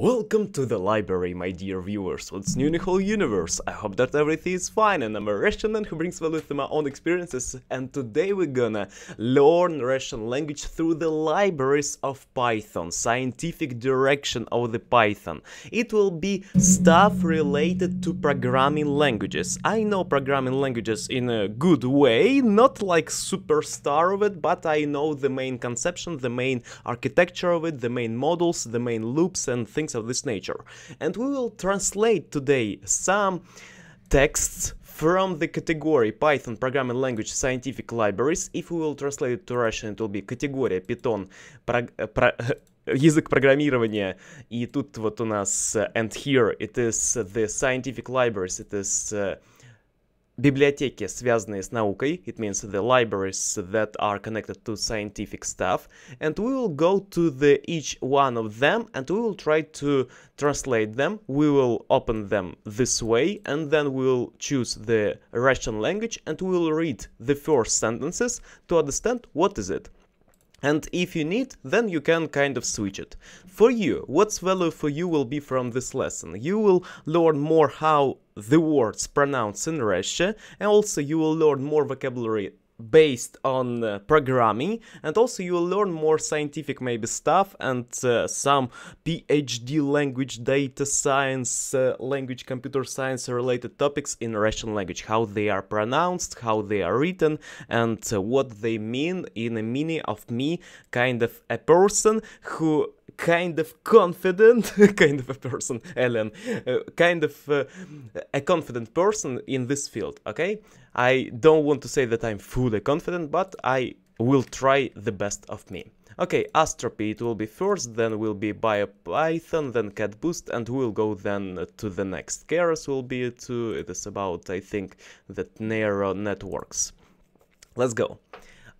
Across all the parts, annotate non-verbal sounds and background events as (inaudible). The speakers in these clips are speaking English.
Welcome to the library, my dear viewers. What's new in the whole universe? I hope that everything is fine and I'm a Russian man who brings value to my own experiences and today we're gonna learn Russian language through the libraries of Python, scientific direction of the Python. It will be stuff related to programming languages. I know programming languages in a good way, not like superstar of it, but I know the main conception, the main architecture of it, the main models, the main loops and things things of this nature. And we will translate today some texts from the category Python programming language scientific libraries. If we will translate it to Russian, it will be категория Python uh, (laughs) язык программирования. И тут вот у нас э, and here it is the scientific libraries, it is uh, библиотеки, связанные с наукой, it means the libraries that are connected to scientific stuff, and we will go to the each one of them and we will try to translate them, we will open them this way, and then we will choose the Russian language and we will read the first sentences to understand what is it. And if you need, then you can kind of switch it. For you, what's value for you will be from this lesson? You will learn more how the words pronounced in Russia, and also you will learn more vocabulary based on uh, programming and also you will learn more scientific maybe stuff and uh, some PhD language data science uh, language computer science related topics in Russian language how they are pronounced how they are written and uh, what they mean in a meaning of me kind of a person who kind of confident (laughs) kind of a person ellen uh, kind of uh, a confident person in this field okay i don't want to say that i'm fully confident but i will try the best of me okay astropy it will be first then will be biopython then cat boost and we'll go then to the next keras will be to it is about i think that neural networks let's go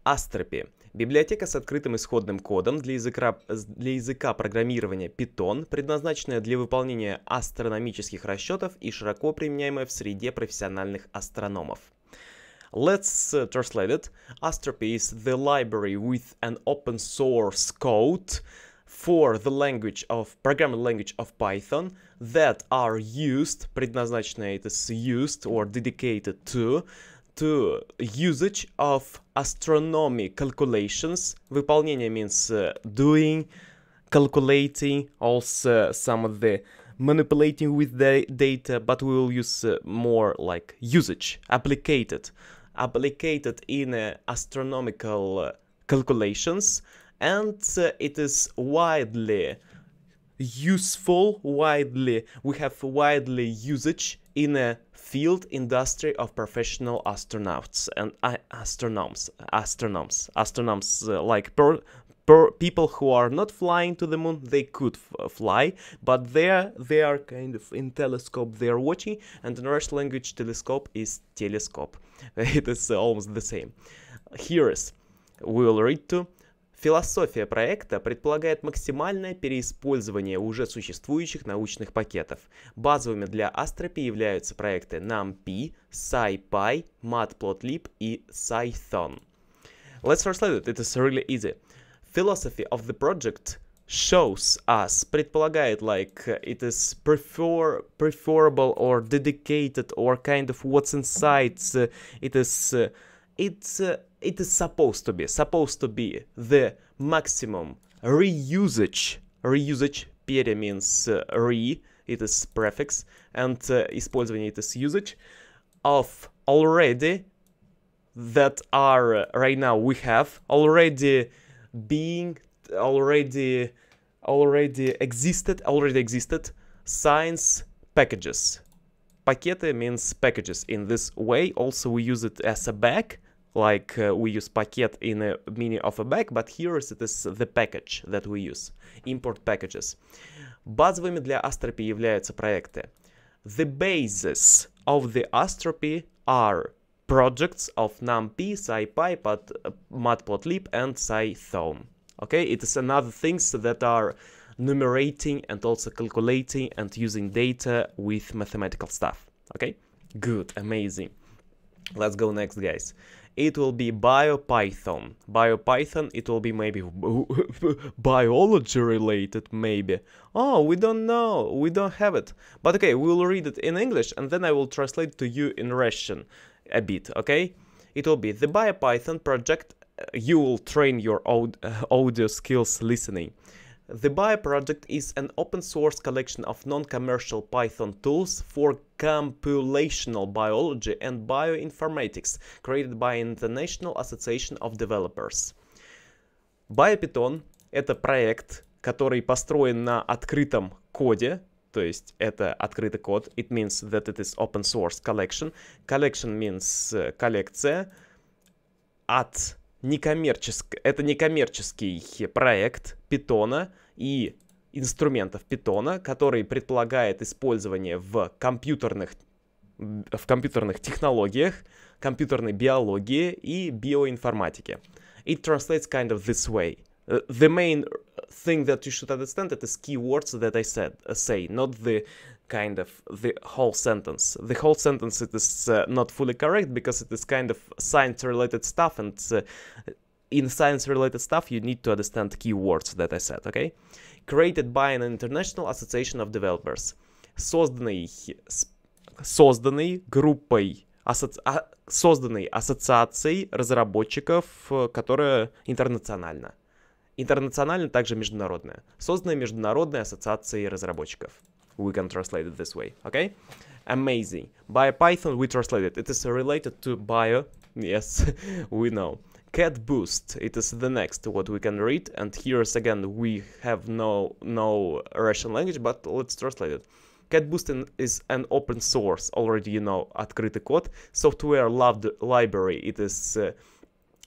astropy Библиотека с открытым исходным кодом для языка, для языка программирования Python, предназначенная для выполнения астрономических расчетов и широко применяемая в среде профессиональных астрономов. Let's э, translate it. Astropy is the library with an open source code for the language of programming language of Python that are used, предназначенная это used or dedicated to to usage of astronomy calculations. Выполнение means uh, doing, calculating, also some of the manipulating with the data, but we will use uh, more like usage, applicated, applicated in uh, astronomical uh, calculations, and uh, it is widely useful widely. We have widely usage in a field industry of professional astronauts and uh, astronomes, astronomes, astronomes uh, like per, per people who are not flying to the moon. They could fly, but are they are kind of in telescope. They are watching, and the Russian language telescope is telescope. (laughs) it is almost the same. Here is we will read to Философия проекта предполагает максимальное переиспользование уже существующих научных пакетов. Базовыми для Астропи являются проекты NumPy, SciPy, Matplotlib и Cython. Let's translate it, it is really easy. Philosophy of the project shows us предполагает like it is prefer preferable or dedicated or kind of what's inside it is it it is supposed to be, supposed to be the maximum reusage, reusage, пере means uh, re, it is prefix, and uh, be it is usage, of already that are uh, right now we have already being already already existed already existed science packages paquete means packages in this way also we use it as a back like uh, we use paket in a mini of a bag, but here it is the package that we use, import packages. Базовыми для Astropy являются проекты. The bases of the Astropy are projects of NumPy, SciPy, but, uh, э, Matplotlib and SciThome. Okay, it is another things that are numerating and also calculating and using data with mathematical stuff. Okay, good, amazing. Let's go next, guys it will be BioPython. BioPython, it will be maybe (laughs) biology related, maybe. Oh, we don't know, we don't have it. But okay, we will read it in English and then I will translate to you in Russian a bit, okay? It will be the BioPython project uh, you will train your (laughs) audio skills listening. The BioProject is an open source collection of non-commercial Python tools for computational biology and bioinformatics created by International Association of Developers. BioPython — это проект, который построен на открытом коде, то есть это открытый код, it means that it is open source collection. Collection means э, коллекция. At некоммерческ... это некоммерческий проект питона и инструментов питона, который предполагает использование в компьютерных, в компьютерных технологиях, компьютерной биологии и биоинформатике. It translates kind of this way. The main thing that you should understand it is keywords that I said, say, not the kind of the whole sentence. The whole sentence it is uh, not fully correct because it is kind of science related stuff and uh, in science related stuff you need to understand keywords that I said, okay? Created by an international association of developers, созданный, созданный группой асоци... созданной ассоциацией разработчиков, которая интернациональна. Интернационально также международная. Созданная международной ассоциацией разработчиков. we can translate it this way, okay? Amazing. By Python we translate it. It is related to bio, yes, (laughs) we know. Cat boost, it is the next what we can read, and here's again, we have no, no Russian language, but let's translate it. CatBoost is an open source, already you know, at код, software loved library, it is uh,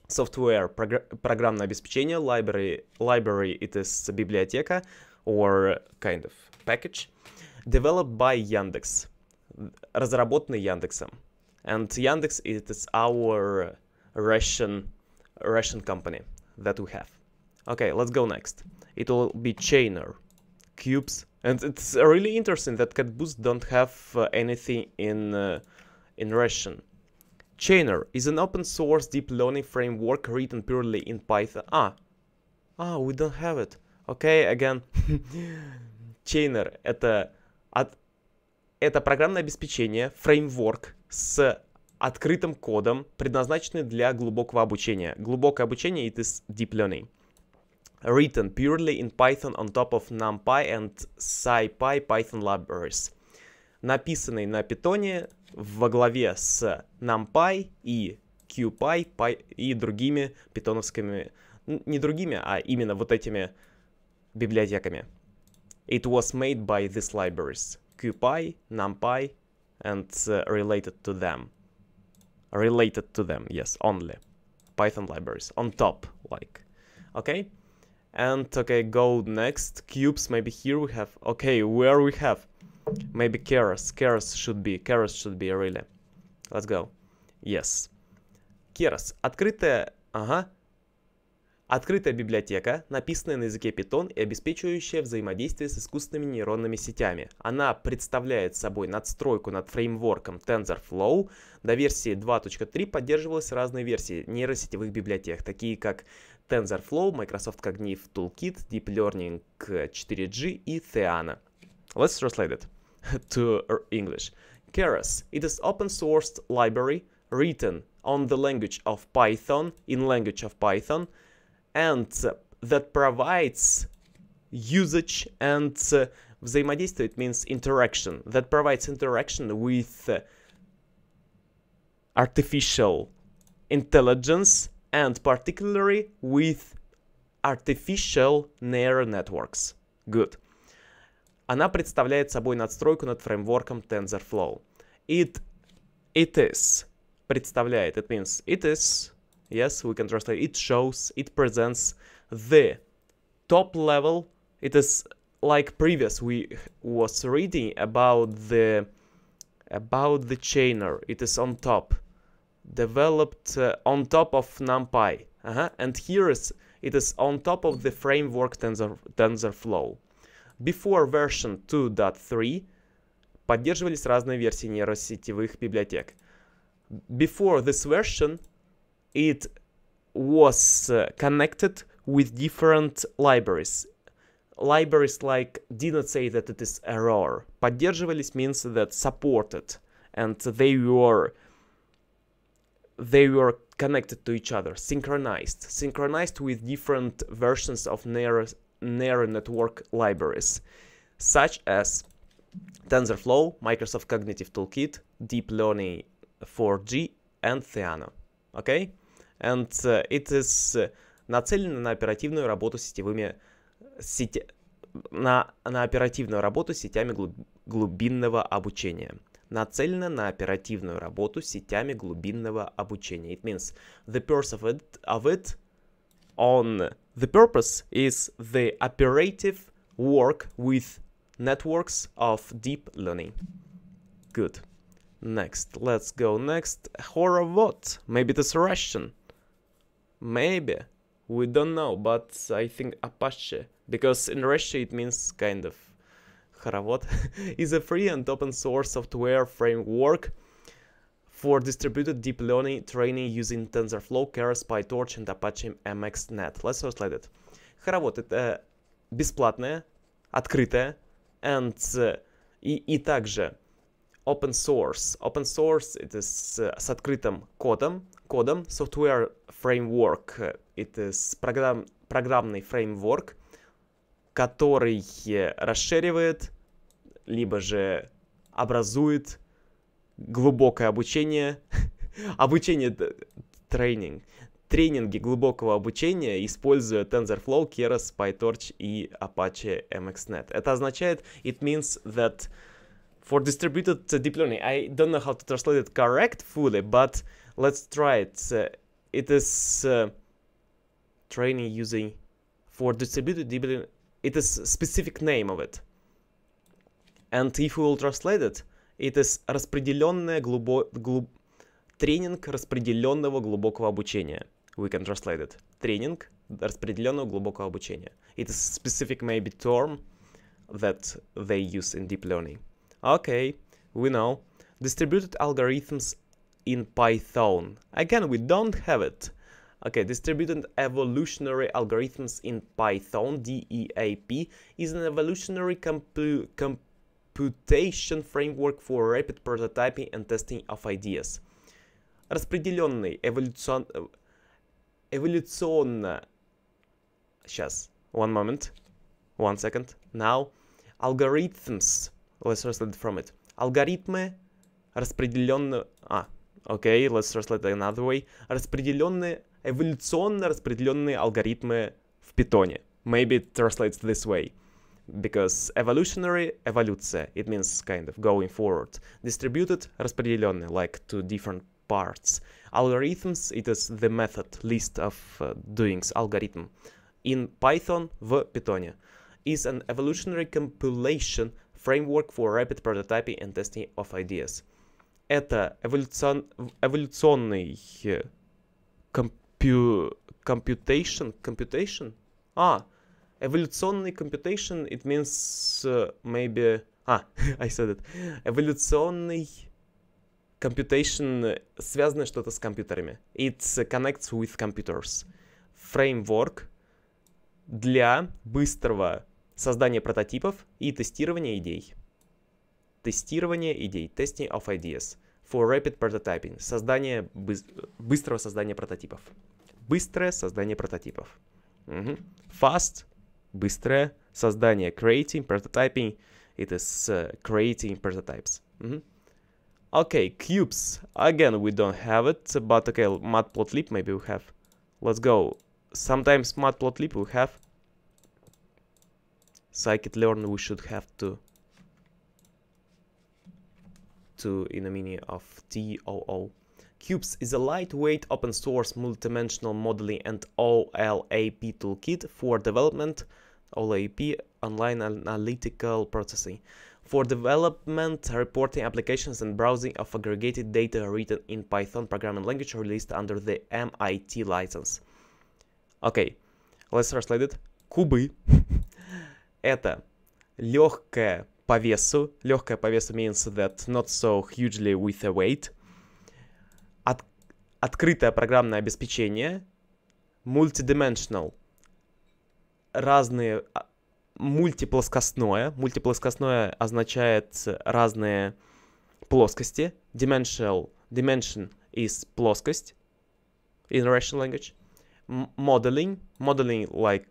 software, progr программное обеспечение, library, library, it is библиотека, or kind of package developed by Yandex, разработанный Яндексом. And Yandex is our Russian, Russian company that we have. Okay, let's go next. It will be Chainer, Cubes, and it's really interesting that Catboost don't have uh, anything in, uh, in Russian. Chainer is an open source deep learning framework written purely in Python. Ah, ah, we don't have it. Okay, again. (laughs) Chainer — это От... Это программное обеспечение, фреймворк с открытым кодом, предназначенный для глубокого обучения. Глубокое обучение — it is deep learning. Written purely in Python on top of NumPy and SciPy Python libraries. Написанный на питоне во главе с NumPy и QPy Py, и другими питоновскими, не другими, а именно вот этими библиотеками. It was made by these libraries, QPy, NumPy, and uh, related to them. Related to them, yes, only. Python libraries, on top, like, okay? And, okay, go next, cubes, maybe here we have, okay, where we have? Maybe Keras, Keras should be, Keras should be, really. Let's go. Yes. Keras, открытая, ага, Открытая библиотека, написанная на языке Python и обеспечивающая взаимодействие с искусственными нейронными сетями. Она представляет собой надстройку над фреймворком TensorFlow. До версии 2.3 поддерживалась разные версии нейросетевых библиотек, такие как TensorFlow, Microsoft Cognitive Toolkit, Deep Learning 4G и Theana. Let's translate it to English. Keras. It is open-sourced library written on the language of Python, in language of Python, and that provides usage and uh, взаимодействие, it means interaction, that provides interaction with uh, artificial intelligence and particularly with artificial neural networks. Good. Она представляет собой надстройку над фреймворком TensorFlow. It, it is представляет, it means it is Yes, we can translate. It shows, it presents the top level. It is like previous we was reading about the about the chainer. It is on top, developed uh, on top of NumPy. Uh -huh. And here is it is on top of the framework Tensor, TensorFlow. Before version 2.3 поддерживались разные версии нейросетевых библиотек. Before this version it was uh, connected with different libraries. Libraries like did not say that it is error. Поддерживались means that supported and they were they were connected to each other, synchronized, synchronized with different versions of narrow, narrow network libraries, such as TensorFlow, Microsoft Cognitive Toolkit, Deep Learning 4G, and Theano. Okay? and it is нацелена на оперативную работу с сетевыми сети... на, на оперативную работу с сетями глуб... глубинного обучения. Нацелена на оперативную работу с сетями глубинного обучения. It means the purpose of it, of it on the purpose is the operative work with networks of deep learning. Good. Next, let's go next. Хоровод. Maybe it is Russian. Maybe. We don't know, but I think Apache, because in Russia it means kind of Haravot (laughs) is a free and open source software framework for distributed deep learning training using TensorFlow, Keras, PyTorch and Apache MXNet. Let's translate it. Haravot это э, бесплатное, открытое, and, э, и, и также open source. Open source — it is с открытым кодом, кодом, software фреймворк Это программ, программный фреймворк, который расширивает, либо же образует глубокое обучение, (laughs) обучение, тренинг, тренинги глубокого обучения, используя TensorFlow, Keras, PyTorch и Apache MXNet. Это означает, it means that for distributed э, deep learning, I don't know how to translate it correct fully, but let's try it. it is uh, training using for distributed deep learning. it is specific name of it. And if we will translate it, it is распределенное глубо... глуб... тренинг распределенного глубокого обучения. We can translate it. Тренинг распределенного глубокого обучения. It is specific maybe term that they use in deep learning. Okay, we know. Distributed algorithms in Python. Again, we don't have it. Okay, distributed evolutionary algorithms in Python, DEAP, is an evolutionary compu computation framework for rapid prototyping and testing of ideas. Распределенный, эволюцион... эволюционно... Сейчас, one moment, one second, now. Algorithms, let's translate from it. Алгоритмы распределенно... А, okay, let's translate it another way, распределенные, эволюционно распределенные алгоритмы в питоне. Maybe it translates this way. Because evolutionary, эволюция, it means kind of going forward. Distributed, распределенные, like to different parts. Algorithms, it is the method, list of uh, doings, algorithm. In Python, в питоне, is an evolutionary compilation framework for rapid prototyping and testing of ideas. это эволюцион... эволюционный э, компью... computation, computation? А, эволюционный computation, it means uh, maybe... А, (laughs) I said it. Эволюционный computation, э, связано что-то с компьютерами. It connects with computers. Framework для быстрого создания прототипов и тестирования идей. Тестирование идей, testing of ideas. for rapid prototyping. Создание, быстрого создания прототипов. Быстрое создание прототипов. Угу. Fast, быстрое создание. Creating, prototyping. It is uh, creating prototypes. Угу. Okay, cubes. Again, we don't have it, but okay, matplotlib maybe we have. Let's go. Sometimes matplotlib we have. Scikit-learn we should have to to in a mini of TOO. Cubes is a lightweight open source multidimensional modeling and OLAP toolkit for development, OLAP, online analytical processing, for development, reporting applications and browsing of aggregated data written in Python programming language released under the MIT license. okay. let's translate it. Кубы. (laughs) Это легкая по весу. Легкая по весу means that not so hugely with a weight. От, открытое программное обеспечение. Multidimensional. Разные... А, мультиплоскостное. Мультиплоскостное означает разные плоскости. Dimensional. Dimension is плоскость. In Russian language. Modeling. Modeling like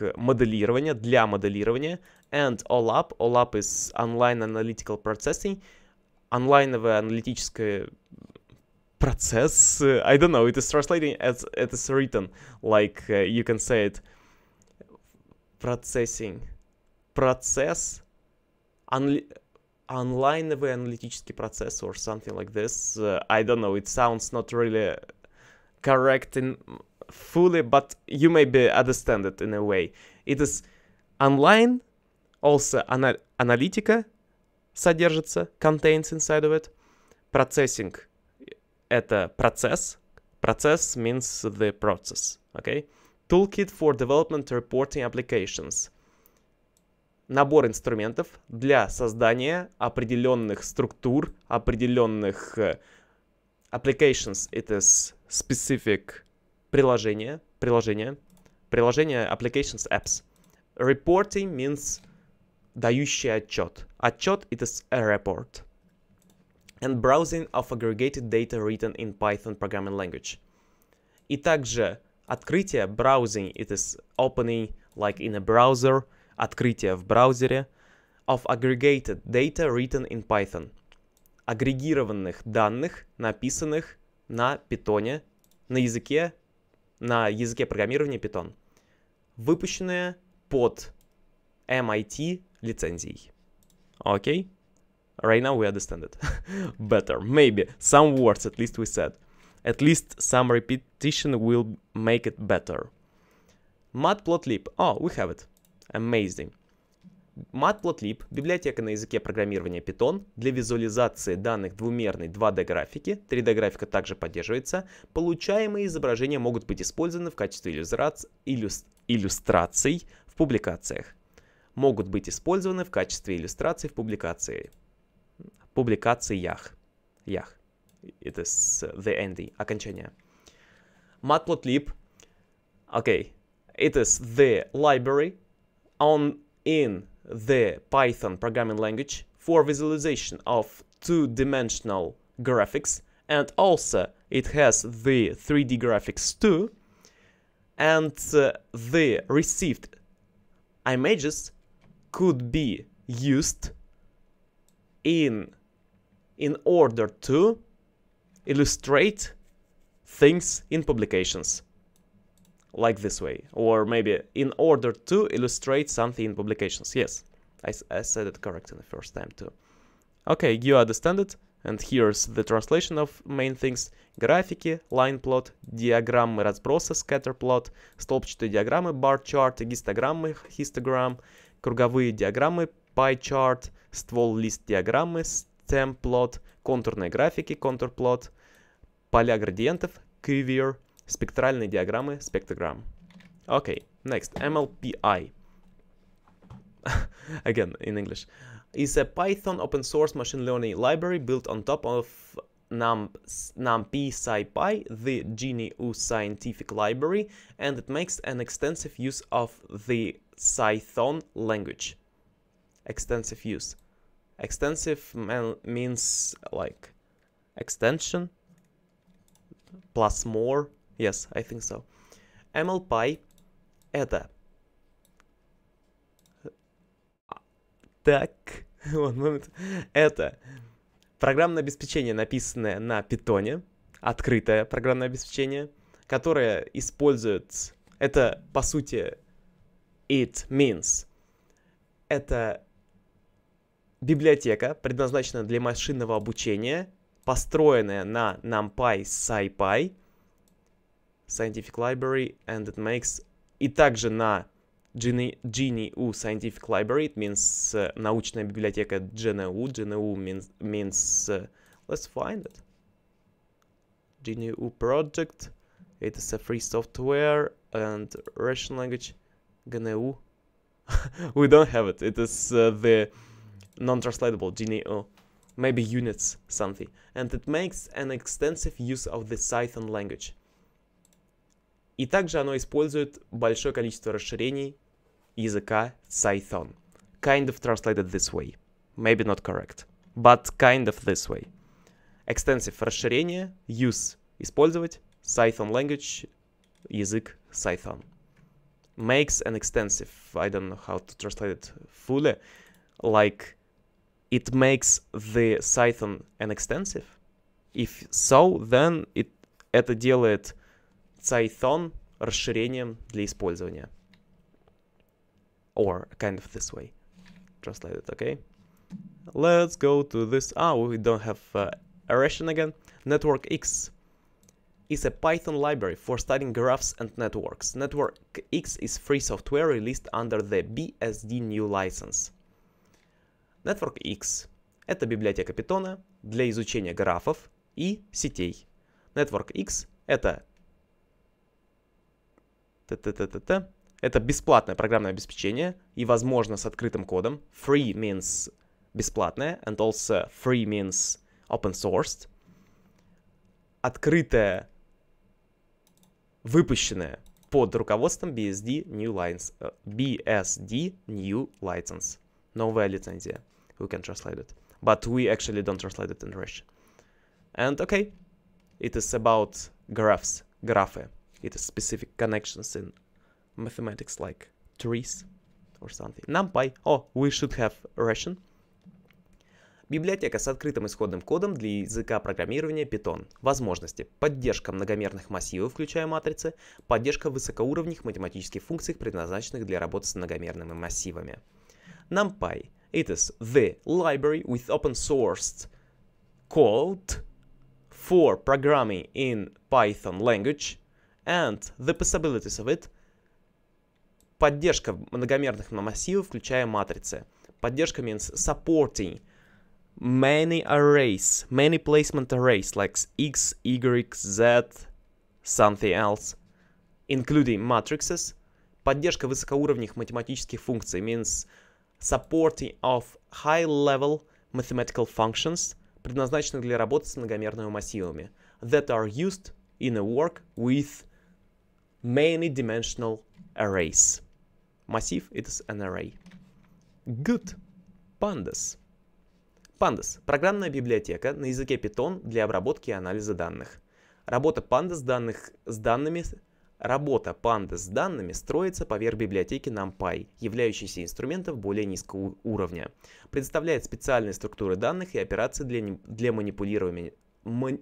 э, моделирование, для моделирования. and OLAP. OLAP is Online Analytical Processing, online аналитическое процесс. I don't know, it is translating as it is written, like uh, you can say it. Processing. Процесс. online analytical аналитический процесс or something like this. Uh, I don't know, it sounds not really correct in fully, but you maybe understand it in a way. It is online Also anal аналитика содержится, contains inside of it. Processing — это процесс. Процесс means the process, okay? Toolkit for development reporting applications. Набор инструментов для создания определенных структур, определенных applications. It is specific приложение, приложение, приложение applications apps. Reporting means дающий отчет. Отчет it is a report. And browsing of aggregated data written in Python programming language. И также открытие browsing it is opening like in a browser, открытие в браузере of aggregated data written in Python. Агрегированных данных, написанных на питоне, на языке, на языке программирования Python. Выпущенные под MIT лицензий. Окей? Okay? Right now we understand it. (laughs) Better. Maybe. Some words, at least we said. At least some repetition will make it better. Matplotlib. Oh, we have it. Amazing. Matplotlib – библиотека на языке программирования Python для визуализации данных двумерной 2D-графики, 3D-графика также поддерживается, получаемые изображения могут быть использованы в качестве иллюстраций в публикациях. могут быть использованы в качестве иллюстраций в публикации. Публикациях. Ях. Это с the end. окончание. Matplotlib. Окей. Okay. It is the library on in the Python programming language for visualization of two-dimensional graphics and also it has the 3D graphics too and uh, the received images could be used in in order to illustrate things in publications like this way or maybe in order to illustrate something in publications yes I, I said it correct in the first time too okay you understand it and here's the translation of main things. Графики, line plot, диаграммы разброса, scatter plot, столбчатые диаграммы, bar chart, гистограммы, histogram, круговые диаграммы, pie chart, ствол лист диаграммы, stem plot, контурные графики, plot, поля градиентов, quiver, спектральные диаграммы, spectrogram. Окей, okay, next, MLPI. (laughs) Again, in English. Is a Python open source machine learning library built on top of num, numpy scipy, the GNU scientific library, and it makes an extensive use of the Python language. Extensive use. Extensive means like extension plus more. Yes, I think so. MLPy это так, (laughs) one moment. это программное обеспечение, написанное на питоне, открытое программное обеспечение, которое использует, это по сути it means. Это библиотека, предназначена для машинного обучения, построенная на NumPy, SciPy, Scientific Library, and it makes, и также на GNU Scientific Library, it means uh, научная библиотека GNU, GNU means, means uh, let's find it, GNU project, it is a free software and Russian language, GNU. (laughs) we don't have it. It is uh, the non-translatable GNU, maybe units something, and it makes an extensive use of the Python language. И также оно использует большое количество расширений языка Python. Kind of translated this way. Maybe not correct, but kind of this way. Extensive расширение, use, использовать, Python language, язык Python makes an extensive, I don't know how to translate it fully, like it makes the Cython an extensive? If so, then it, это делает Cython расширением для использования. Or kind of this way. Translate it, okay? Let's go to this. Ah, we don't have uh, Aeration again. Network X is a Python library for studying graphs and networks. NetworkX is free software released under the BSD New License. NetworkX – это библиотека Python для изучения графов и сетей. NetworkX – это... Т -т -т -т -т. Это бесплатное программное обеспечение и, возможно, с открытым кодом. Free means бесплатное, and also free means open sourced. Открытое выпущенная под руководством BSD New license э, BSD New License. Новая лицензия. We can translate it. But we actually don't translate it in Russian. And okay, it is about graphs, graphe. It is specific connections in mathematics like trees or something. NumPy. Oh, we should have Russian. Библиотека с открытым исходным кодом для языка программирования Python. Возможности. Поддержка многомерных массивов, включая матрицы. Поддержка высокоуровневых математических функций, предназначенных для работы с многомерными массивами. NumPy. It is the library with open source code for programming in Python language and the possibilities of it. Поддержка многомерных массивов, включая матрицы. Поддержка means supporting many arrays, many placement arrays like x, y, z, something else, including matrices. Поддержка высокоуровневых математических функций means supporting of high-level mathematical functions, предназначенных для работы с многомерными массивами, that are used in a work with many-dimensional arrays. Массив — it is an array. Good. Pandas. Pandas – программная библиотека на языке Python для обработки и анализа данных. Работа Pandas данных с данными Работа Pandas с данными строится поверх библиотеки NumPy, являющейся инструментом более низкого уровня. Представляет специальные структуры данных и операции для, для манипулирования ман...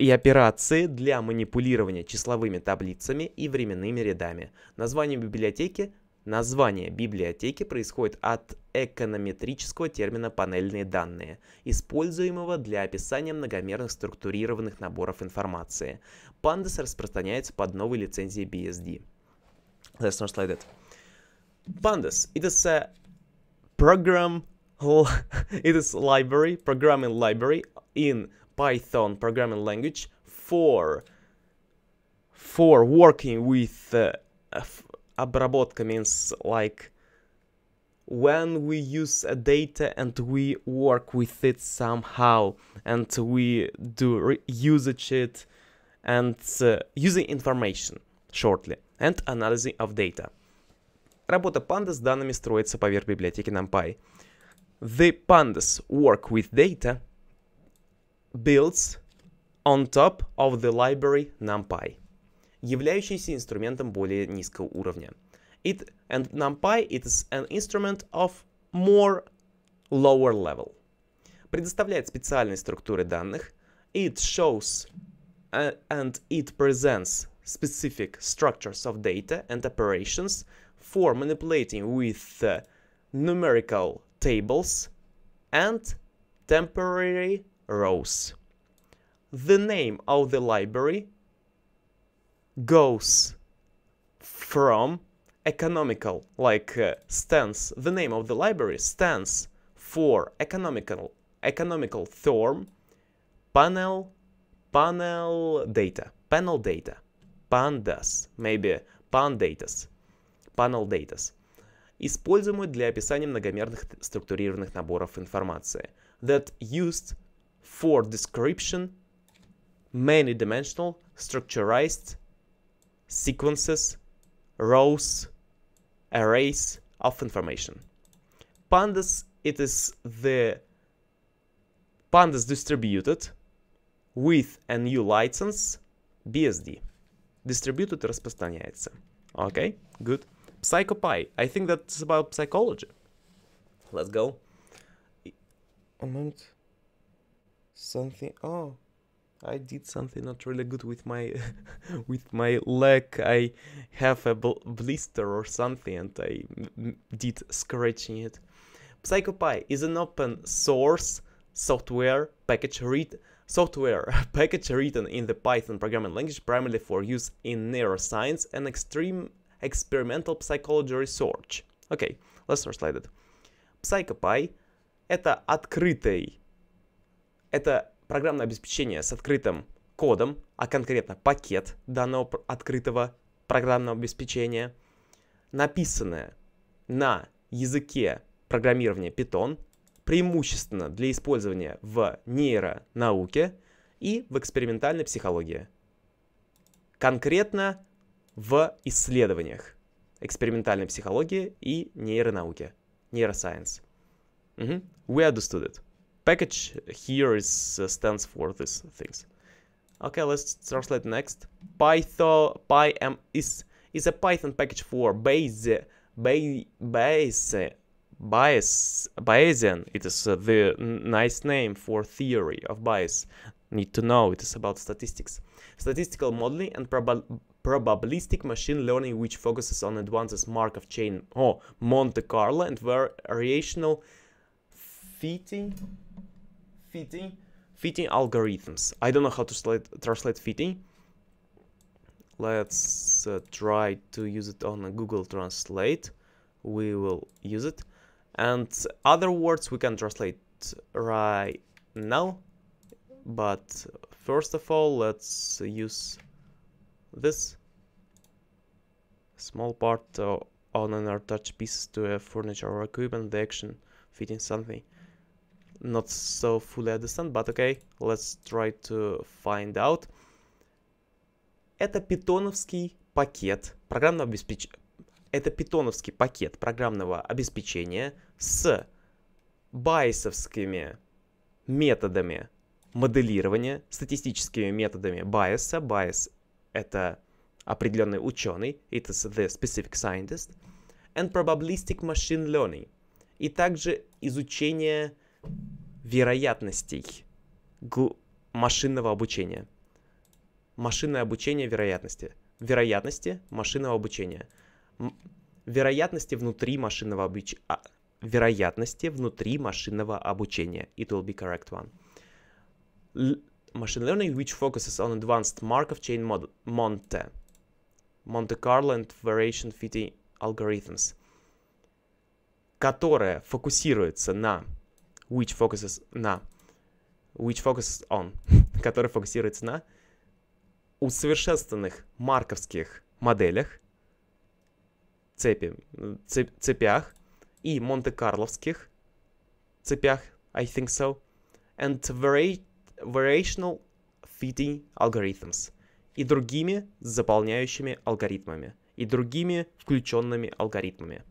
и операции для манипулирования числовыми таблицами и временными рядами. Название библиотеки Название библиотеки происходит от эконометрического термина «панельные данные», используемого для описания многомерных структурированных наборов информации. Pandas распространяется под новой лицензией BSD. Let's not like that. Pandas. It is a program... (laughs) It is library, programming library in Python programming language for, for working with... Uh, обработка means like when we use a data and we work with it somehow and we do usage it and uh, using information shortly and analyzing of data. Работа Pandas с данными строится поверх библиотеки NumPy. The pandas work with data builds on top of the library NumPy являющийся инструментом более низкого уровня. It and NumPy it is an instrument of more lower level. Предоставляет специальные структуры данных. It shows uh, and it presents specific structures of data and operations for manipulating with uh, numerical tables and temporary rows. The name of the library goes from economical, like uh, stands, the name of the library stands for economical, economical form, panel, panel data, panel data, pandas, maybe pandatas, panel datas, используемую для описания многомерных структурированных наборов информации, that used for description many-dimensional structurized sequences, rows, arrays of information. Pandas, it is the pandas distributed with a new license BSD. Distributed распространяется. Okay, good. PsychoPy. I think that's about psychology. Let's go. A moment. Something. Oh. I did something not really good with my (laughs) with my leg. I have a bl blister or something, and I did scratching it. PsychoPy is an open source software package read software (laughs) package written in the Python programming language primarily for use in neuroscience and extreme experimental psychology research. Okay, let's translate it. PsychoPy это открытый, это программное обеспечение с открытым кодом, а конкретно пакет данного открытого программного обеспечения, написанное на языке программирования Python, преимущественно для использования в нейронауке и в экспериментальной психологии. Конкретно в исследованиях экспериментальной психологии и нейронауки, neuroscience. Угу. We understood it. package here is uh, stands for these things. Okay, let's translate next. Python pym is is a Python package for base base bias Bayesian. It is uh, the nice name for theory of bias. Need to know it is about statistics, statistical modeling, and probabilistic machine learning, which focuses on advances Markov chain, oh Monte Carlo, and variational fitting fitting fitting algorithms. I don't know how to translate, fitting. Let's uh, try to use it on Google Translate. We will use it. And other words we can translate right now. But first of all, let's use this small part uh, on an attached piece to a furniture or equipment, the action fitting something. Not so fully understand, but okay, let's try to find out. Это питоновский пакет программного обеспечения. Это питоновский пакет программного обеспечения с байсовскими методами моделирования, статистическими методами байса. Байс — это определенный ученый, it is the specific scientist, and probabilistic machine learning, и также изучение вероятностей машинного обучения. Машинное обучение вероятности. Вероятности машинного обучения. М вероятности внутри машинного обучения. А, вероятности внутри машинного обучения. It will be correct one. L machine learning, which focuses on advanced Markov chain mod Monte. Monte Carlo and variation fitting algorithms. Которая фокусируется на which focuses на, which focuses on, (laughs) который фокусируется на усовершенствованных марковских моделях, цепи, цеп, цепях и монте-карловских цепях, I think so, and vari variational fitting algorithms и другими заполняющими алгоритмами и другими включенными алгоритмами.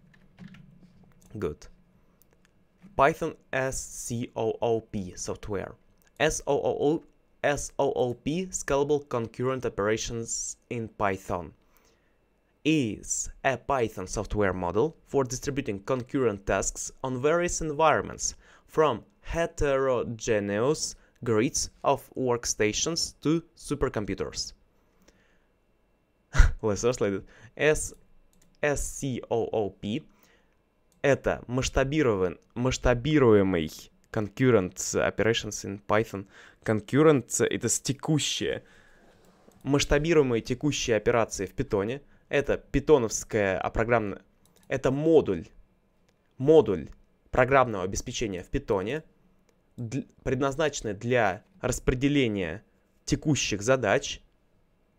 Good. Python SCOOP software. SOOP, Scalable Concurrent Operations in Python is a Python software model for distributing concurrent tasks on various environments, from heterogeneous grids of workstations to supercomputers. (laughs) Let's translate it. S это масштабирован, масштабируемый concurrent operations in Python. Concurrent — это текущие Масштабируемые текущие операции в Питоне. Это питоновская а программное... Это модуль. Модуль программного обеспечения в Питоне, предназначенный для распределения текущих задач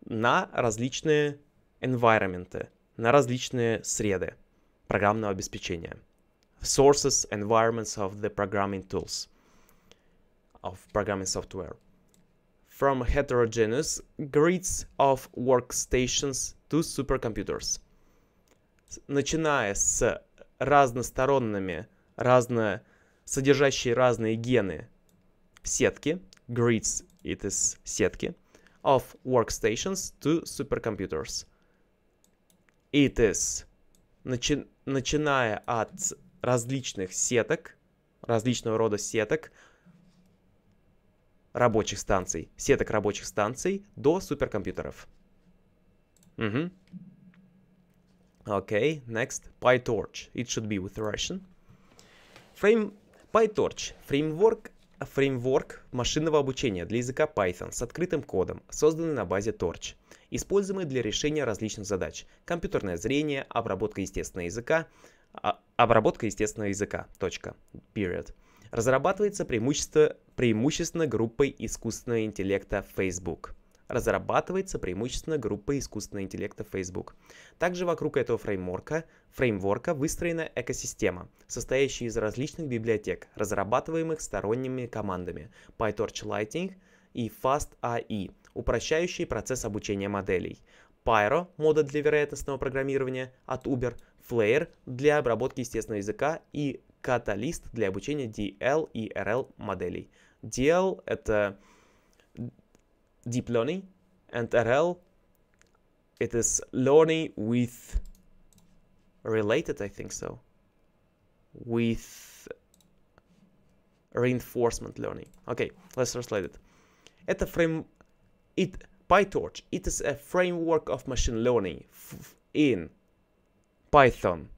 на различные environment, на различные среды. программного обеспечения, sources, environments of the programming tools, of programming software, from heterogeneous grids of workstations to supercomputers, начиная с разносторонними, разно, содержащие разные гены сетки, grids it is сетки, of workstations to supercomputers. It is начи начиная от различных сеток, различного рода сеток, рабочих станций, сеток рабочих станций до суперкомпьютеров. Угу. Окей, okay, next, PyTorch. It should be with Russian. Frame PyTorch – фреймворк, framework машинного обучения для языка Python с открытым кодом, созданный на базе Torch – используемые для решения различных задач. Компьютерное зрение, обработка естественного языка, а, обработка естественного языка. Точка. Period. Разрабатывается преимущество, преимущественно группой искусственного интеллекта Facebook разрабатывается преимущественно группой искусственного интеллекта Facebook. Также вокруг этого фреймворка, фреймворка выстроена экосистема, состоящая из различных библиотек, разрабатываемых сторонними командами PyTorch Lightning и FastAI, упрощающие процесс обучения моделей, Pyro – мода для вероятностного программирования от Uber, Flare – для обработки естественного языка и Catalyst для обучения DL и RL моделей. DL – это Deep Learning, and RL – it is learning with related, I think so, with reinforcement learning. Okay, let's translate it. Это фрейм, It PyTorch, it is a framework of machine learning in Python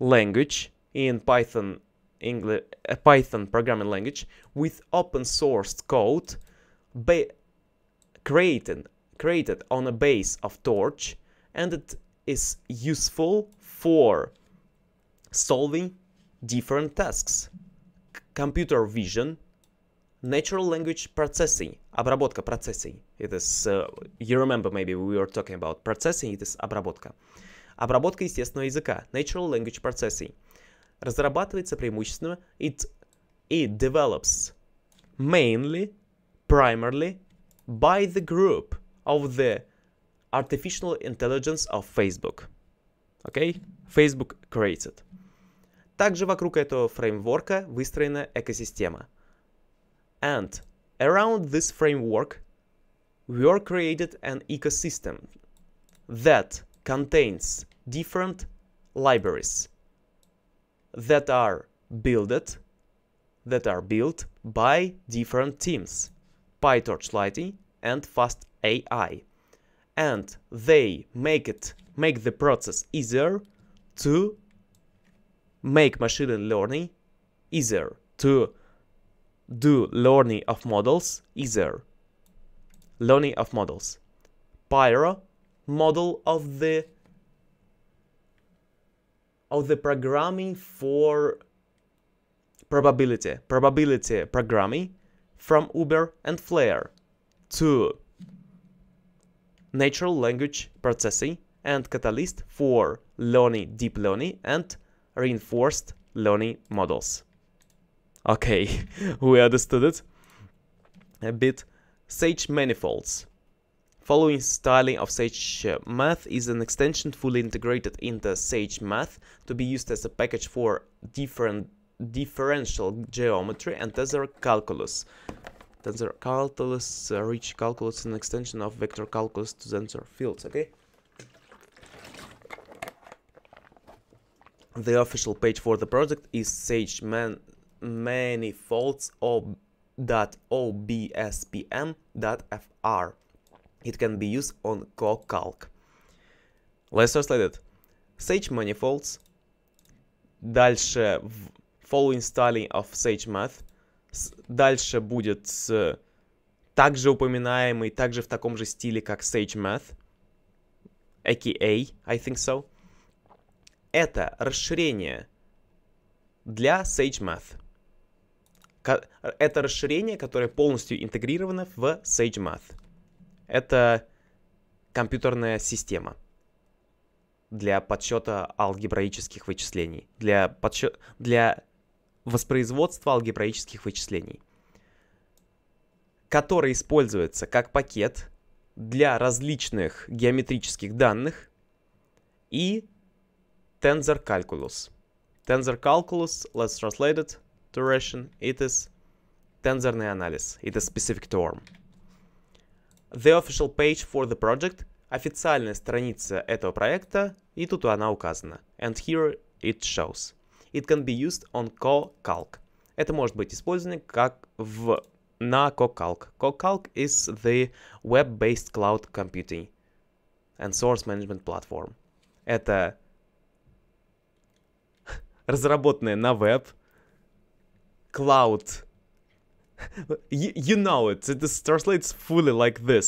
language, in Python English, a Python programming language with open source code created, created on a base of Torch and it is useful for solving different tasks. computer vision, natural language processing, обработка процессий. It is, uh, you remember maybe we were talking about processing, it is обработка. Обработка естественного языка, natural language processing. Разрабатывается преимущественно, it, it develops mainly, primarily, by the group of the artificial intelligence of Facebook. Okay? Facebook created. Также вокруг этого фреймворка выстроена экосистема – and around this framework, we are created an ecosystem that contains different libraries that are built that are built by different teams PyTorch Lighting and Fast AI and they make it make the process easier to make machine learning easier to do learning of models either. Learning of models. Pyro, model of the of the programming for probability, probability programming from Uber and Flare to natural language processing and catalyst for learning deep learning and reinforced learning models. Okay, (laughs) we understood it a bit. Sage manifolds. Following styling of Sage Math is an extension fully integrated into Sage Math to be used as a package for different differential geometry and tensor calculus. Tensor calculus, uh, rich calculus, an extension of vector calculus to tensor fields. Okay. The official page for the project is Sage Man. many folds obspm dot fr It can be used on CoCalc. Let's translate it. Sage manifolds. Дальше в follow installing of sage math Дальше будет также упоминаемый, также в таком же стиле, как sage SageMath. AKA, I think so. Это расширение для sage math это расширение, которое полностью интегрировано в SageMath. Это компьютерная система для подсчета алгебраических вычислений, для, подсчет, для воспроизводства алгебраических вычислений, который используется как пакет для различных геометрических данных и tensor calculus. Tensor calculus, let's translate it, to Russian, it is tensor analysis, it is specific term. The official page for the project, официальная страница этого проекта, и тут она указана. And here it shows. It can be used on CoCalc. Это может быть использовано как в на CoCalc. CoCalc is the web-based cloud computing and source management platform. Это разработанная на веб cloud. (laughs) you, you know it, It translates fully like this.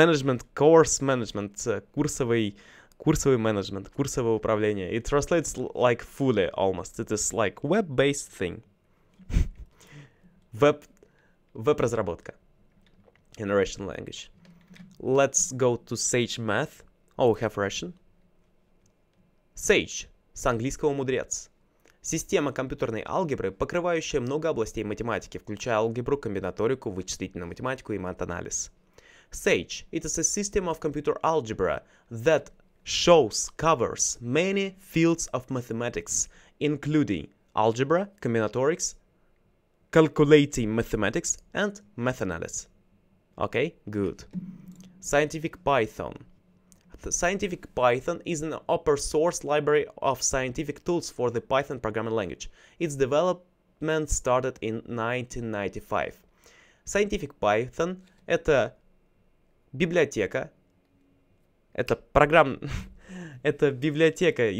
Management, course management, uh, курсовый, курсовый management, курсовое управление. It translates like fully almost. It is like web-based thing. (laughs) web, веб-разработка. In Russian language. Let's go to Sage Math. Oh, we have Russian. Sage. С английского мудрец. Система компьютерной алгебры, покрывающая много областей математики, включая алгебру, комбинаторику, вычислительную математику и матанализ. SAGE – it is a system of computer algebra that shows, covers many fields of mathematics, including algebra, combinatorics, calculating mathematics, and mathanalysis. Okay, good. Scientific Python. Scientific Python is an open source library of scientific tools for the Python programming language. Its development started in 1995. Scientific Python — это библиотека, это программ... это библиотека,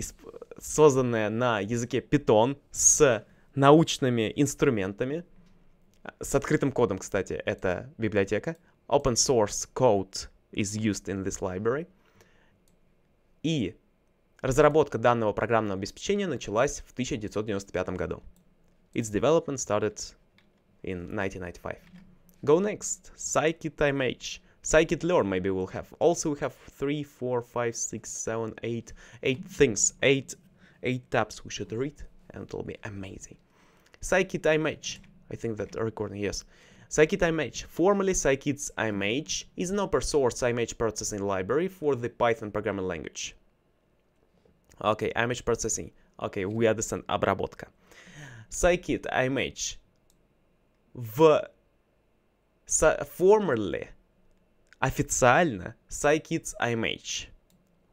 созданная на языке Python с научными инструментами, с открытым кодом, кстати, это библиотека. Open source code is used in this library. И разработка данного программного обеспечения началась в 1995 году. Its development started in 1995. Go next, scikit-image. Scikit-learn maybe we'll have. Also we have 3, 4, 5, 6, 7, 8, 8 things, 8, 8 tabs we should read and it'll be amazing. Scikit-image, I think that recording, yes scikit-image. Formerly, scikit's image is an open source image processing library for the Python programming language. Okay, image processing. Okay, we understand обработка. Scikit image в formerly официально scikit's image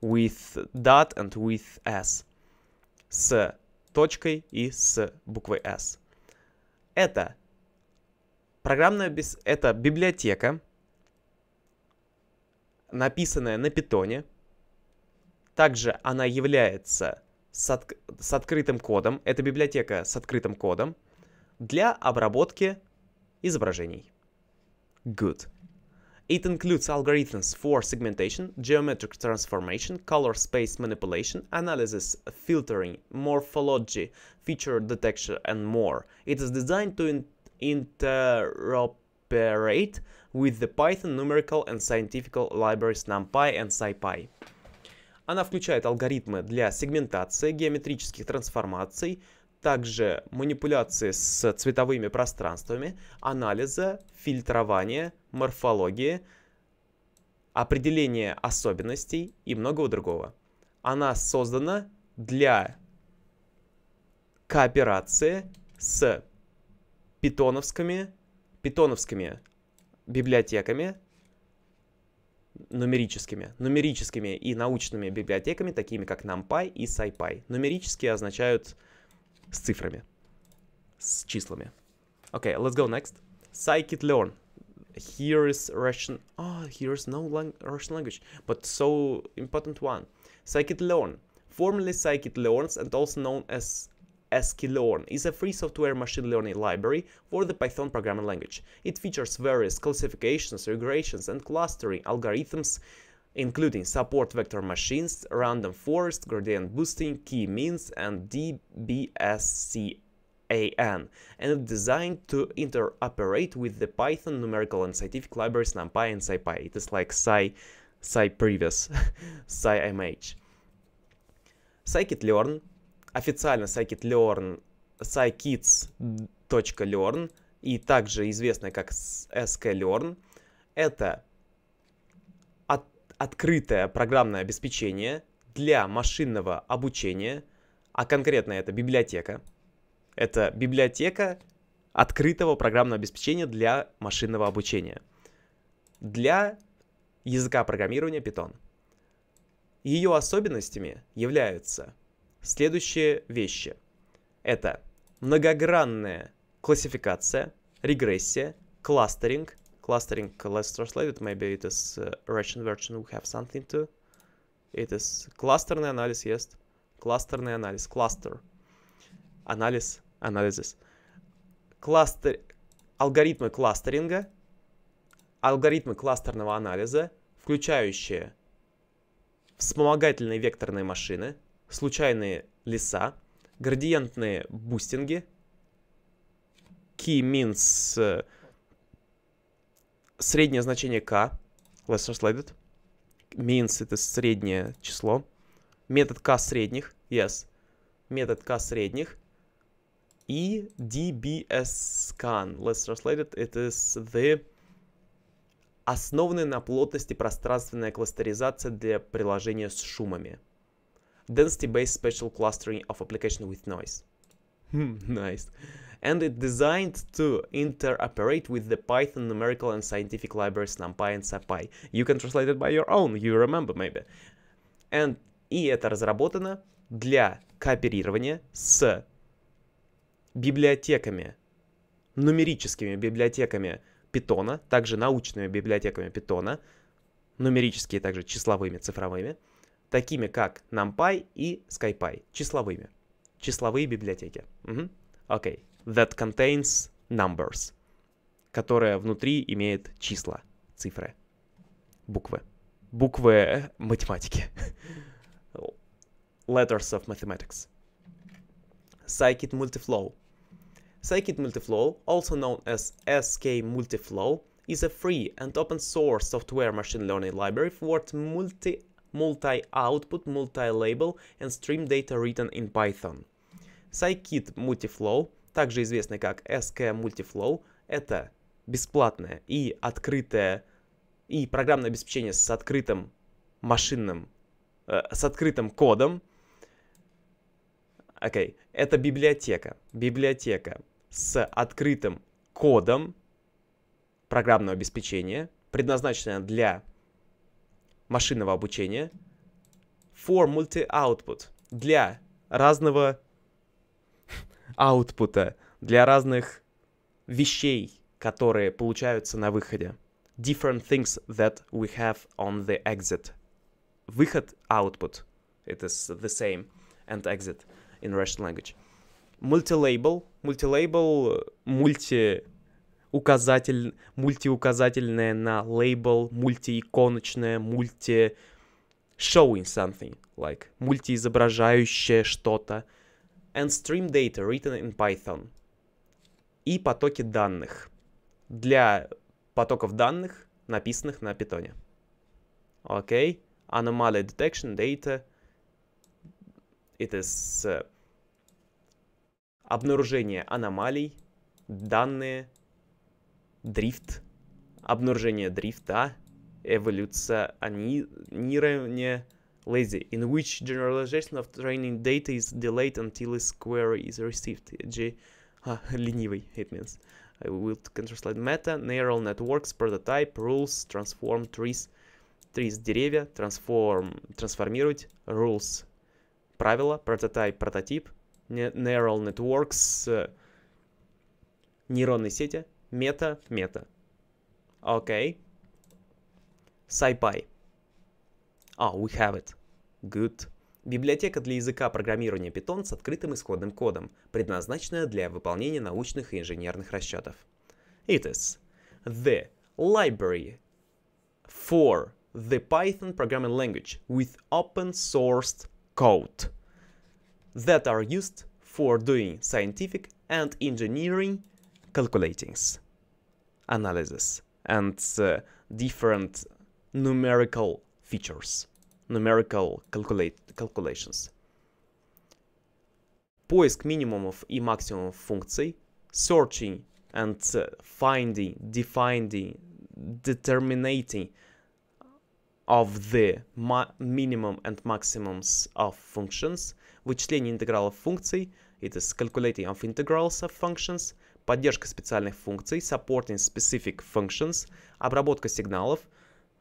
with dot and with s с точкой и с буквой s. Это Программная бис... это библиотека, написанная на питоне. Также она является с, от... с открытым кодом. Это библиотека с открытым кодом для обработки изображений. Good. It includes algorithms for segmentation, geometric transformation, color space manipulation, analysis, filtering, morphology, feature detection, and more. It is designed to, interoperate with the Python numerical and scientific libraries NumPy and SciPy. Она включает алгоритмы для сегментации, геометрических трансформаций, также манипуляции с цветовыми пространствами, анализа, фильтрования, морфологии, определения особенностей и многого другого. Она создана для кооперации с питоновскими, питоновскими библиотеками, нумерическими, нумерическими и научными библиотеками, такими как NumPy и SciPy. Нумерические означают с цифрами, с числами. Okay, let's go next. Scikit-learn. Here is Russian... Oh, here is no lang Russian language, but so important one. Scikit-learn. Formerly Scikit-learns and also known as sklearn is a free software machine learning library for the Python programming language. It features various classifications, regressions, and clustering algorithms, including support vector machines, random forest, gradient boosting, key means, and DBSCAN, and it's designed to interoperate with the Python numerical and scientific libraries NumPy and SciPy. It is like Sci, Sci previous, (laughs) SciMH. Scikit-learn официально scikit-learn, scikits.learn и также известная как sklearn. Это от, открытое программное обеспечение для машинного обучения, а конкретно это библиотека. Это библиотека открытого программного обеспечения для машинного обучения. Для языка программирования Python. Ее особенностями являются следующие вещи. Это многогранная классификация, регрессия, кластеринг. кластеринг let's translate it, maybe it is uh, Russian version, we have something to. It is кластерный анализ, есть. Кластерный анализ, кластер. Анализ, анализис. Кластер, алгоритмы кластеринга, алгоритмы кластерного анализа, включающие вспомогательные векторные машины, случайные леса, градиентные бустинги, key means э, среднее значение k, less translated, means это среднее число, метод k средних, yes, метод k средних, и dbscan, less translated, it is the основанная на плотности пространственная кластеризация для приложения с шумами density-based spatial clustering of application with noise. nice. And it's designed to interoperate with the Python numerical and scientific libraries NumPy and SciPy. You can translate it by your own, you remember maybe. And и это разработано для кооперирования с библиотеками, нумерическими библиотеками Питона, также научными библиотеками Питона, нумерические также числовыми, цифровыми, такими как NumPy и SkyPy, числовыми. Числовые библиотеки. Угу. Окей. Okay. That contains numbers, которая внутри имеет числа, цифры, буквы. Буквы математики. Letters of mathematics. Scikit Multiflow. Scikit Multiflow, also known as SK Multiflow, is a free and open source software machine learning library for multi multi-output, multi-label and stream data written in Python. Scikit Multiflow, также известный как SK Multiflow, это бесплатное и открытое, и программное обеспечение с открытым машинным, э, с открытым кодом. Окей, okay. это библиотека, библиотека с открытым кодом программного обеспечения, предназначенная для машинного обучения for multi-output для разного аутпута, для разных вещей, которые получаются на выходе. Different things that we have on the exit. Выход, output. It is the same. And exit in Russian language. multi указатель, мультиуказательное на лейбл, мультииконочное, мульти showing something, like мультиизображающее что-то. And stream data written in Python. И потоки данных. Для потоков данных, написанных на питоне. Окей. Okay. Anomaly detection data. It is uh, обнаружение аномалий, данные, дрифт, обнаружение дрифта, эволюционирование lazy, in which generalization of training data is delayed until its query is received. G. А, ленивый, it means. I will translate meta, neural networks, prototype, rules, transform, trees. Trees, деревья, transform, трансформировать, rules, правила, prototype прототип, neural networks, нейронные сети, Мета, мета. Окей. Сайпай. А, we have it. Good. Библиотека для языка программирования Python с открытым исходным кодом, предназначенная для выполнения научных и инженерных расчетов. It is the library for the Python programming language with open source code that are used for doing scientific and engineering calculations. analysis and uh, different numerical features, numerical calculate calculations. Поиск минимумов и максимумов функций, searching and uh, finding, defining, determining of the minimum and maximums of functions, вычисление интегралов функций, it is calculating of integrals of functions, поддержка специальных функций, supporting specific functions, обработка сигналов,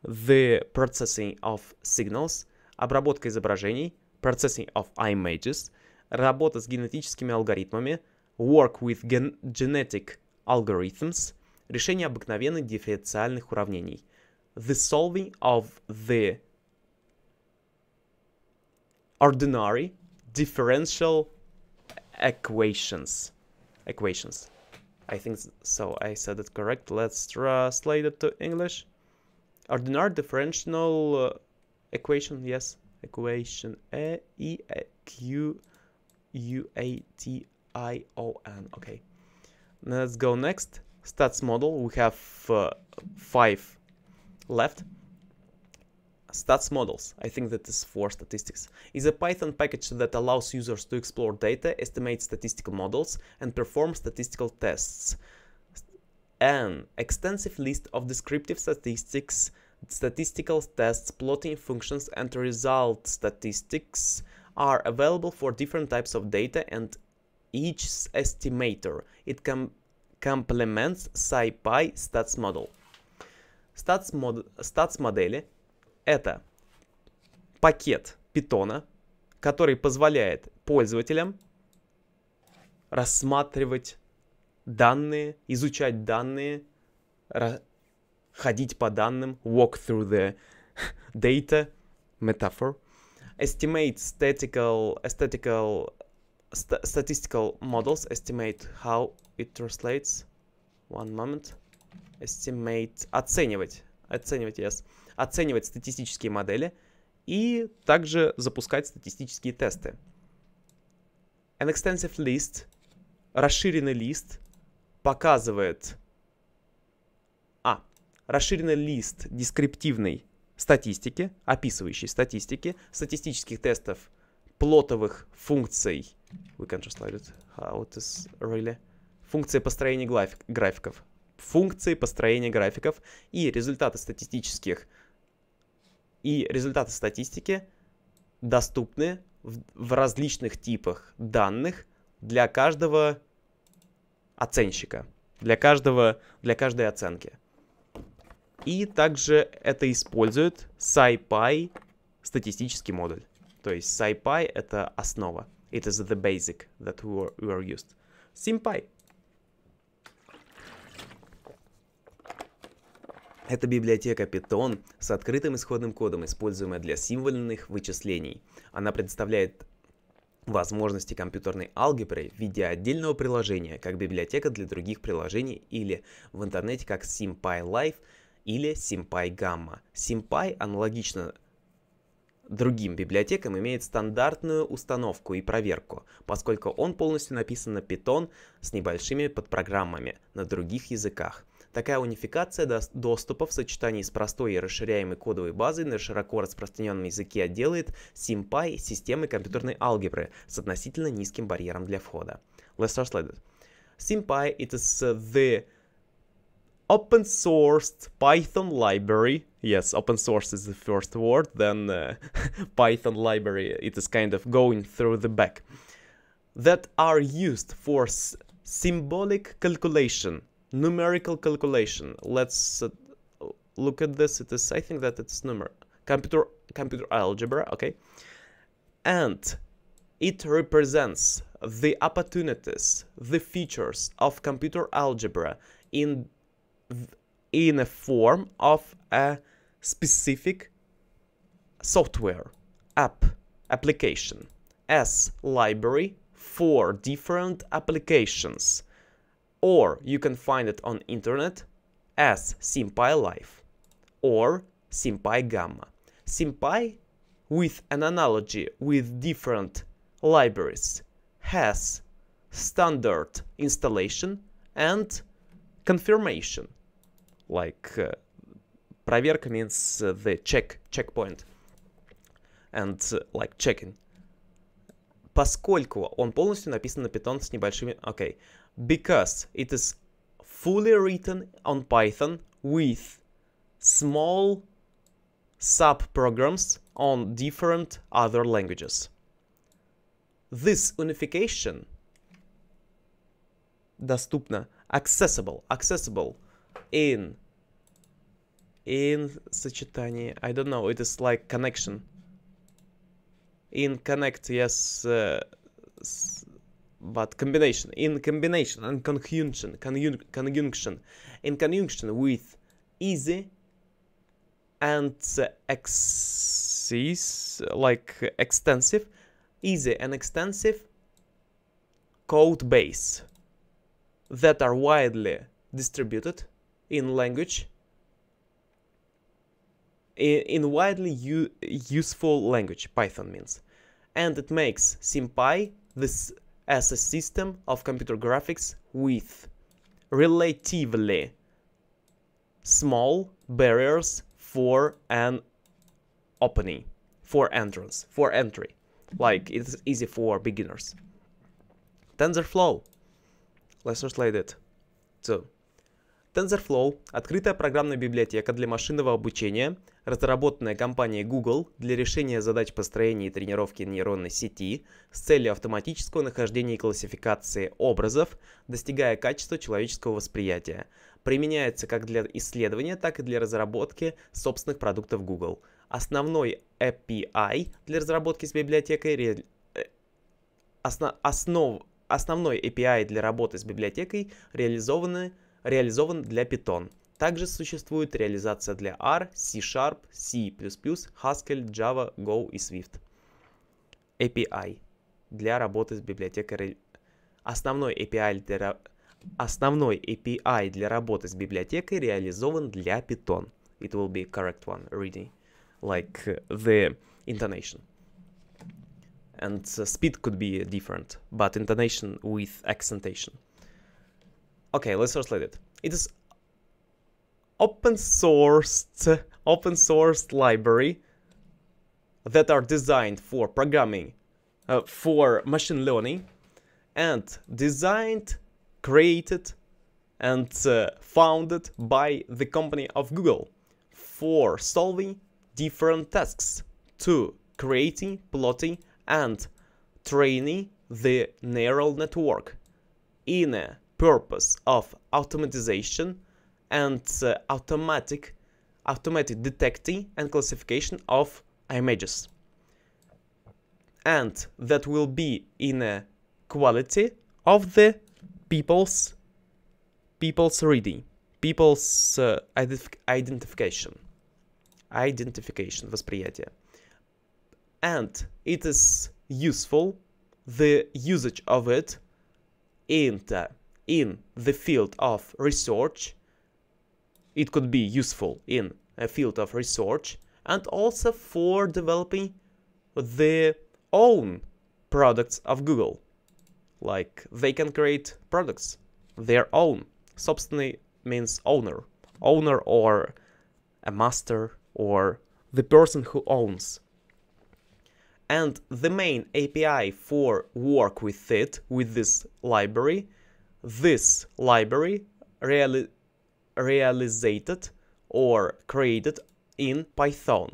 the processing of signals, обработка изображений, processing of images, работа с генетическими алгоритмами, work with gen genetic algorithms, решение обыкновенных дифференциальных уравнений, the solving of the ordinary differential equations. equations. I think so, I said it correct. Let's translate it to English. Ordinary differential uh, equation, yes, equation A E A Q U A T I O N. Okay, let's go next. Stats model, we have uh, five left. Stats Models, I think that is for statistics, is a Python package that allows users to explore data, estimate statistical models, and perform statistical tests. An extensive list of descriptive statistics, statistical tests, plotting functions, and result statistics are available for different types of data and each estimator. It com complements SciPy stats model. Stats, mod stats модели это пакет питона, который позволяет пользователям рассматривать данные, изучать данные, ходить по данным, walk through the data, metaphor, estimate statical, statical, st statistical models, estimate how it translates, one moment, estimate, оценивать, оценивать, yes, оценивать статистические модели и также запускать статистические тесты. An extensive list, расширенный лист, показывает... А, расширенный лист дескриптивной статистики, описывающей статистики, статистических тестов, плотовых функций. We can translate it. How it is really? Функции построения графиков. Функции построения графиков и результаты статистических тестов и результаты статистики доступны в, в различных типах данных для каждого оценщика, для, каждого, для каждой оценки. И также это использует SciPy статистический модуль. То есть SciPy — это основа. It is the basic that we were, we were used. SimPy Это библиотека Python с открытым исходным кодом, используемая для символьных вычислений. Она предоставляет возможности компьютерной алгебры в виде отдельного приложения, как библиотека для других приложений или в интернете как SimPyLife или SimPyGamma. SymPy, аналогично другим библиотекам имеет стандартную установку и проверку, поскольку он полностью написан на Python с небольшими подпрограммами на других языках. Такая унификация даст доступа в сочетании с простой и расширяемой кодовой базой на широко распространенном языке делает SimPy системой компьютерной алгебры с относительно низким барьером для входа. Let's start with it. SimPy it is uh, the open sourced Python library. Yes, open source is the first word, then uh, (laughs) Python library, it is kind of going through the back. That are used for symbolic calculation numerical calculation. Let's uh, look at this. It is, I think that it's number computer computer algebra. Okay, and it represents the opportunities, the features of computer algebra in in a form of a specific software app application as library for different applications or you can find it on internet as SimPy Life or SimPy Gamma. SimPy with an analogy with different libraries has standard installation and confirmation like uh, проверка means uh, the check checkpoint and uh, like checking поскольку он полностью написан на Python с небольшими... Окей. Okay because it is fully written on Python with small subprograms on different other languages. This unification доступна, accessible, accessible in in сочетании, I don't know, it is like connection. In connect, yes, uh, but combination in combination and conjunction conjunction in conjunction with easy and axis like extensive easy and extensive code base that are widely distributed in language in widely useful language python means and it makes simpy this as a system of computer graphics with relatively small barriers for an opening, for entrance, for entry. Like it's easy for beginners. TensorFlow. Let's translate it. So, TensorFlow – открытая программная библиотека для машинного обучения – разработанная компанией Google для решения задач построения и тренировки нейронной сети с целью автоматического нахождения и классификации образов, достигая качества человеческого восприятия. Применяется как для исследования, так и для разработки собственных продуктов Google. Основной API для разработки с библиотекой... Ре... Э, Осно... Основ... Основной API для работы с библиотекой реализован реализован для Python – также существует реализация для R, C-Sharp, C++, Haskell, Java, Go и Swift. API для работы с библиотекой... Основной API для, основной API для работы с библиотекой реализован для Python. It will be correct one reading, like the intonation. And speed could be different, but intonation with accentation. Okay, let's translate it. It is open sourced open sourced library that are designed for programming uh, for machine learning and designed created and uh, founded by the company of Google for solving different tasks to creating plotting and training the neural network in a purpose of automatization and uh, automatic detecting and classification of images and that will be in a quality of the people's people's reading people's uh, identif identification identification восприятие and it is useful the usage of it in the, in the field of research it could be useful in a field of research and also for developing their own products of Google. Like they can create products, their own. Собственный means owner, owner or a master or the person who owns. And the main API for work with it, with this library, this library really realized or created in Python.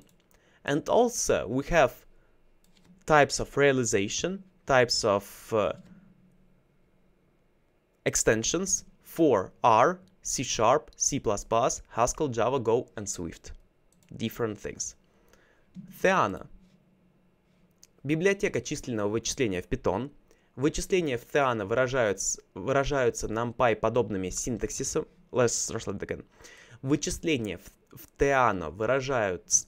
And also we have types of realization, types of uh, extensions for R, C Sharp, C++, Haskell, Java, Go, and Swift. Different things. Theana. Библиотека численного вычисления в Python. Вычисления в Theana выражаются, выражаются NumPy подобными синтаксисом, Вычисления в, в теано выражаются...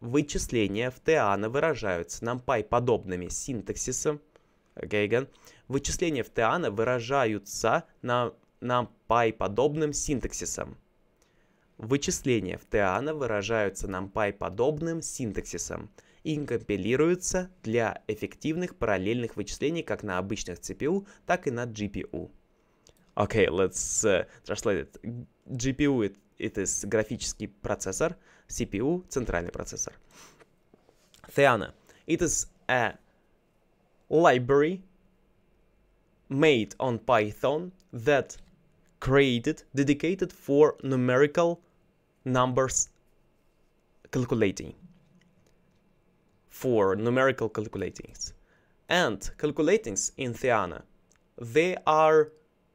Вычисления в теано выражаются NumPy подобными синтаксисом. Гейген. Вычисления в теано выражаются на NumPy подобным синтаксисом. Вычисления в теано выражаются NumPy подобным синтаксисом и компилируются для эффективных параллельных вычислений как на обычных CPU, так и на GPU. Okay, let's uh, translate it. GPU it, it is графический процессор, CPU центральный процессор. Theana. It is a library made on Python that created, dedicated for numerical numbers calculating. For numerical calculatings. And calculatings in Theana, they are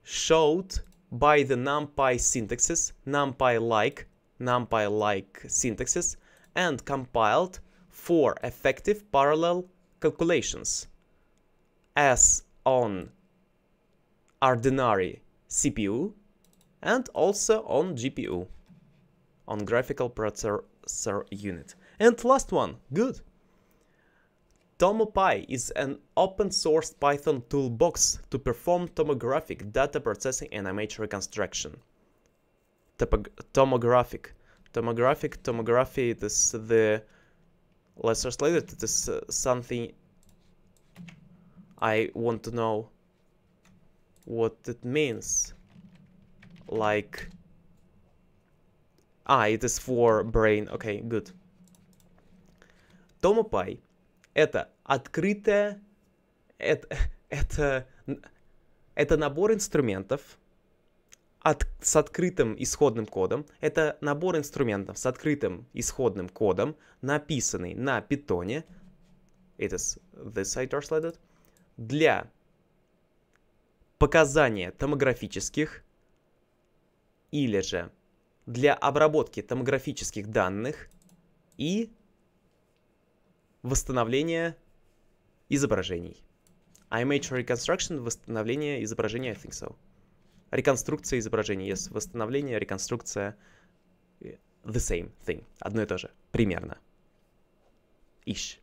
showed by the numpy syntaxes, numpy-like, numpy-like syntaxes, and compiled for effective parallel calculations, as on ordinary CPU and also on GPU, on graphical processor unit. And last one, good. TomoPy is an open source Python toolbox to perform tomographic data processing and image reconstruction. tomographic. Tomographic, tomography, it is the... Let's translate it, it is uh, something I want to know what it means. Like... Ah, it is for brain, okay, good. TomoPy это открытая это, это, это набор инструментов от, с открытым исходным кодом. Это набор инструментов с открытым исходным кодом, написанный на питоне. It is this side translated. Для показания томографических или же для обработки томографических данных и восстановление изображений. iMage Reconstruction, восстановление изображения, I think so. Реконструкция изображений, yes. Восстановление, реконструкция, the same thing. Одно и то же, примерно. Ish.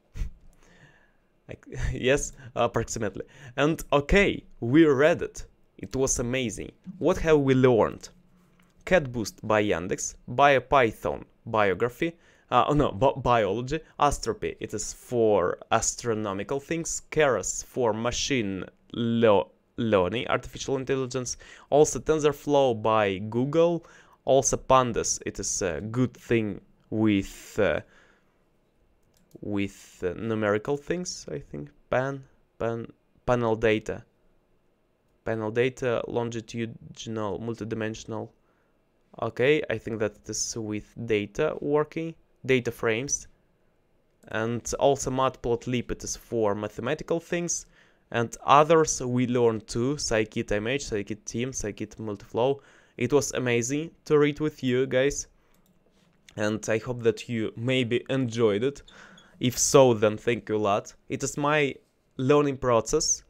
yes, approximately. And okay, we read it. It was amazing. What have we learned? Cat Boost by Yandex, BioPython biography, uh, oh, no, bi biology, astropy, it is for astronomical things, keras for machine lo learning, artificial intelligence, also TensorFlow by Google, also pandas, it is a good thing with uh, with uh, numerical things, I think, pan, pan, panel data, panel data, longitudinal, multidimensional, okay, I think that this with data working, data frames. And also matplotlib it is for mathematical things. And others we learned too, scikit-image, scikit-team, scikit-multiflow. It was amazing to read with you guys. And I hope that you maybe enjoyed it. If so, then thank you a lot. It is my learning process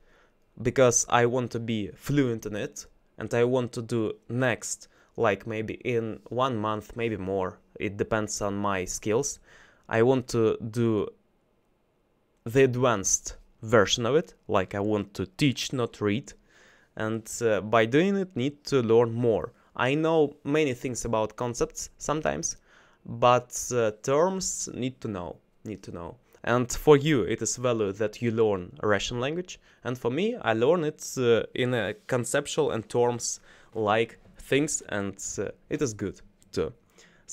because I want to be fluent in it and I want to do next, like maybe in one month, maybe more it depends on my skills. I want to do the advanced version of it, like I want to teach, not read, and uh, by doing it, need to learn more. I know many things about concepts sometimes, but uh, terms need to know, need to know. And for you, it is value that you learn Russian language, and for me, I learn it uh, in a conceptual and terms like things, and uh, it is good too.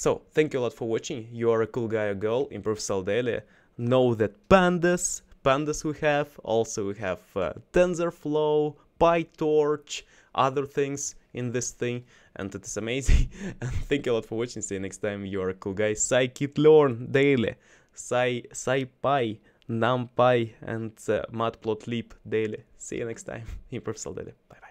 So, thank you a lot for watching. You are a cool guy or girl, improve Cell Daily. Know that pandas, pandas we have, also we have uh, TensorFlow, PyTorch, other things in this thing and it is amazing (laughs) and thank you a lot for watching see you next time you are a cool guy scikit-learn daily sci scipy numpy and uh, matplotlib daily see you next time (laughs) improve cell daily bye bye